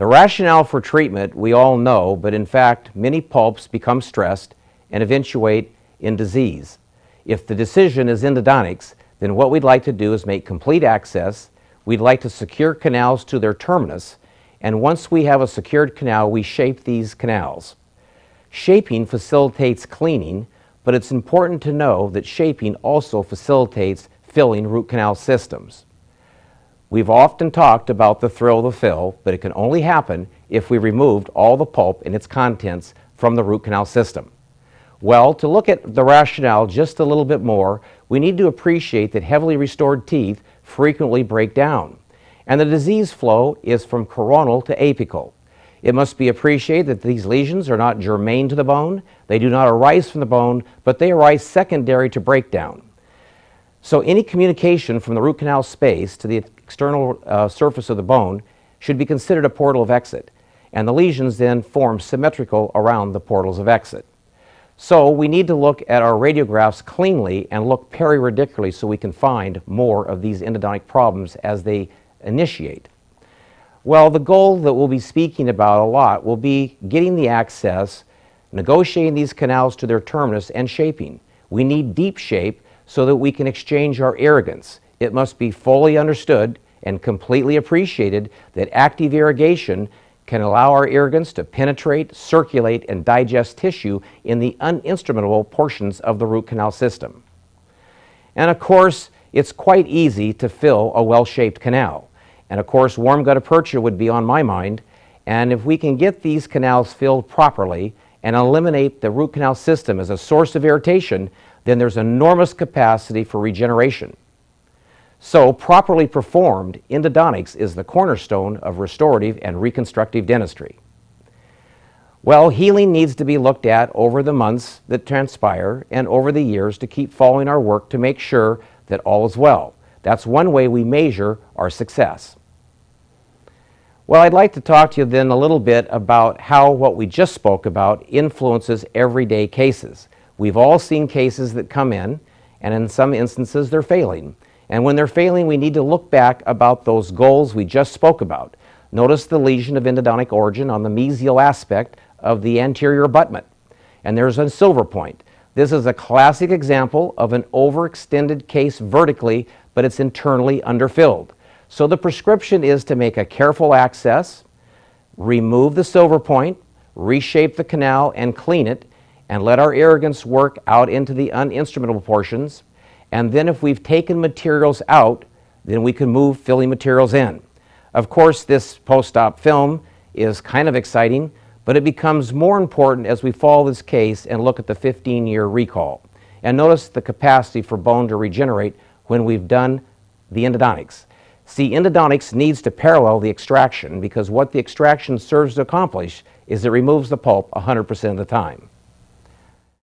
The rationale for treatment we all know, but in fact, many pulps become stressed and eventuate in disease. If the decision is endodontics, then what we'd like to do is make complete access. We'd like to secure canals to their terminus, and once we have a secured canal, we shape these canals. Shaping facilitates cleaning, but it's important to know that shaping also facilitates filling root canal systems. We've often talked about the thrill of the fill, but it can only happen if we removed all the pulp and its contents from the root canal system. Well, to look at the rationale just a little bit more, we need to appreciate that heavily restored teeth frequently break down, and the disease flow is from coronal to apical. It must be appreciated that these lesions are not germane to the bone, they do not arise from the bone, but they arise secondary to breakdown. So any communication from the root canal space to the external uh, surface of the bone should be considered a portal of exit, and the lesions then form symmetrical around the portals of exit. So we need to look at our radiographs cleanly and look periridicularly so we can find more of these endodontic problems as they initiate. Well, the goal that we'll be speaking about a lot will be getting the access, negotiating these canals to their terminus, and shaping. We need deep shape so that we can exchange our arrogance. It must be fully understood and completely appreciated that active irrigation can allow our irrigants to penetrate, circulate, and digest tissue in the uninstrumentable portions of the root canal system. And of course, it's quite easy to fill a well-shaped canal. And of course, warm gutta percha would be on my mind. And if we can get these canals filled properly and eliminate the root canal system as a source of irritation, then there's enormous capacity for regeneration. So, properly performed, endodontics is the cornerstone of restorative and reconstructive dentistry. Well, healing needs to be looked at over the months that transpire and over the years to keep following our work to make sure that all is well. That's one way we measure our success. Well, I'd like to talk to you then a little bit about how what we just spoke about influences everyday cases. We've all seen cases that come in, and in some instances, they're failing. And when they're failing, we need to look back about those goals we just spoke about. Notice the lesion of endodontic origin on the mesial aspect of the anterior abutment. And there's a silver point. This is a classic example of an overextended case vertically, but it's internally underfilled. So the prescription is to make a careful access, remove the silver point, reshape the canal and clean it, and let our irrigants work out into the uninstrumentable portions. And then if we've taken materials out, then we can move filling materials in. Of course, this post-op film is kind of exciting, but it becomes more important as we follow this case and look at the 15-year recall. And notice the capacity for bone to regenerate when we've done the endodontics. See, endodontics needs to parallel the extraction because what the extraction serves to accomplish is it removes the pulp 100% of the time.